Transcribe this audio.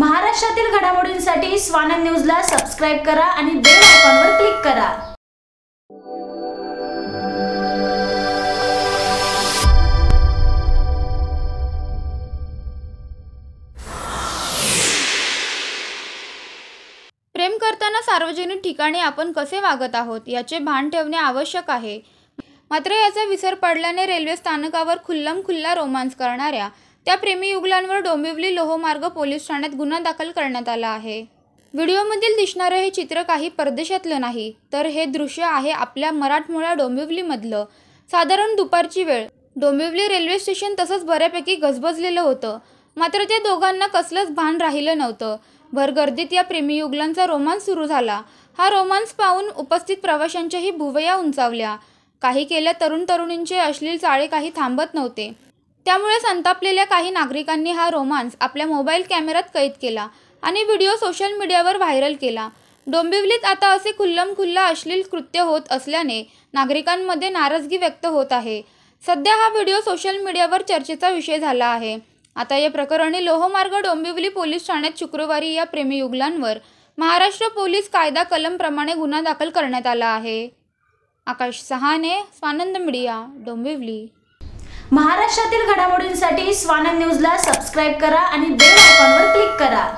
महाराष्ट्रातील घडामोडींसाठी स्वानंद न्यूजला सबस्क्राईब करा आणि बेल आयकॉनवर क्लिक करा प्रेम करताना सार्वजनिक ठिकाणी आपण कसे वागत आहोत याचे भान ठेवणे आवश्यक आहे मात्र याचा विसर पडल्याने रेल्वे स्थानकावर खुल्लम खुल्ला रोमांस करणाऱ्या त्या प्रेमी युगलांवर डोंबिवली लोहमार्ग पोलीस ठाण्यात गुन्हा दाखल करण्यात आला आहे व्हिडिओमधील दिसणारं हे चित्र काही परदेशातलं नाही तर हे दृश्य आहे आपल्या मराठमोळ्या डोंबिवलीमधलं साधारण दुपारची वेळ डोंबिवली रेल्वे स्टेशन तसंच बऱ्यापैकी गजबजलेलं होतं मात्र त्या दोघांना कसलंच भान राहिलं नव्हतं भरगर्दीत या प्रेमी युगलांचा रोमांस सुरू झाला हा रोमांस पाहून उपस्थित प्रवाशांच्याही भुवया उंचावल्या काही केल्या तरुण तरुणींचे अश्लील चाळे काही थांबत नव्हते त्यामुळे संतापलेल्या काही नागरिकांनी हा रोमांस आपल्या मोबाईल कॅमेऱ्यात कैद केला आणि व्हिडिओ सोशल मीडियावर व्हायरल केला डोंबिवलीत आता असे खुल्लम खुल्ला अश्लील कृत्य होत असल्याने नागरिकांमध्ये नाराजगी व्यक्त होत आहे सध्या हा व्हिडिओ सोशल मीडियावर चर्चेचा विषय झाला आहे आता या प्रकरणी लोहमार्ग डोंबिवली पोलीस ठाण्यात शुक्रवारी या प्रेमीयुगलांवर महाराष्ट्र पोलीस कायदा कलमप्रमाणे गुन्हा दाखल करण्यात आला आहे आकाश सहाने स्वानंद मीडिया डोंबिवली महाराष्ट्रातील घडामोडींसाठी स्वानंद न्यूजला सबस्क्राईब करा आणि बेल आयकॉनवर क्लिक करा